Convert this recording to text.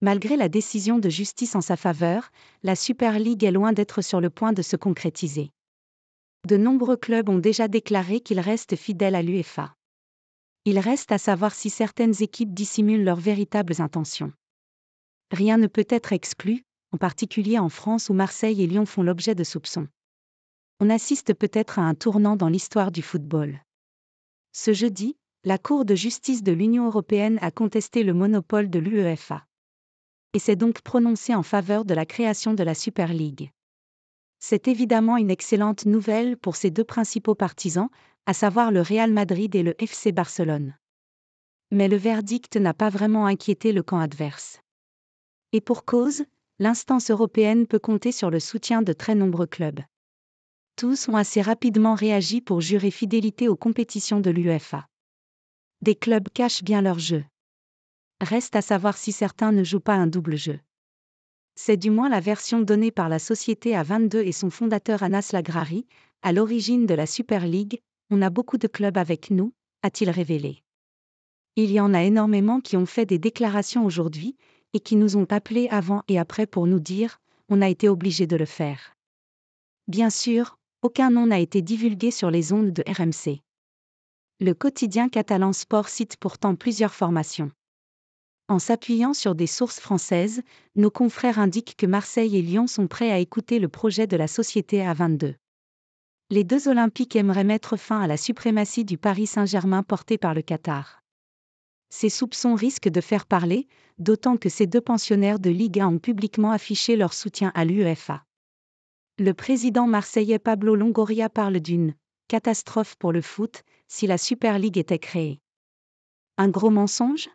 Malgré la décision de justice en sa faveur, la Super League est loin d'être sur le point de se concrétiser. De nombreux clubs ont déjà déclaré qu'ils restent fidèles à l'UEFA. Il reste à savoir si certaines équipes dissimulent leurs véritables intentions. Rien ne peut être exclu, en particulier en France où Marseille et Lyon font l'objet de soupçons. On assiste peut-être à un tournant dans l'histoire du football. Ce jeudi, la Cour de justice de l'Union européenne a contesté le monopole de l'UEFA et s'est donc prononcé en faveur de la création de la Super League. C'est évidemment une excellente nouvelle pour ses deux principaux partisans, à savoir le Real Madrid et le FC Barcelone. Mais le verdict n'a pas vraiment inquiété le camp adverse. Et pour cause, l'instance européenne peut compter sur le soutien de très nombreux clubs. Tous ont assez rapidement réagi pour jurer fidélité aux compétitions de l'UEFA. Des clubs cachent bien leur jeu. Reste à savoir si certains ne jouent pas un double jeu. C'est du moins la version donnée par la société A22 et son fondateur Anas Lagrari, à l'origine de la Super League, on a beaucoup de clubs avec nous, a-t-il révélé. Il y en a énormément qui ont fait des déclarations aujourd'hui, et qui nous ont appelés avant et après pour nous dire, on a été obligé de le faire. Bien sûr, aucun nom n'a été divulgué sur les ondes de RMC. Le quotidien catalan Sport cite pourtant plusieurs formations. En s'appuyant sur des sources françaises, nos confrères indiquent que Marseille et Lyon sont prêts à écouter le projet de la société A22. Les deux Olympiques aimeraient mettre fin à la suprématie du Paris Saint-Germain portée par le Qatar. Ces soupçons risquent de faire parler, d'autant que ces deux pensionnaires de Ligue 1 ont publiquement affiché leur soutien à l'UEFA. Le président marseillais Pablo Longoria parle d'une catastrophe pour le foot si la Super League était créée. Un gros mensonge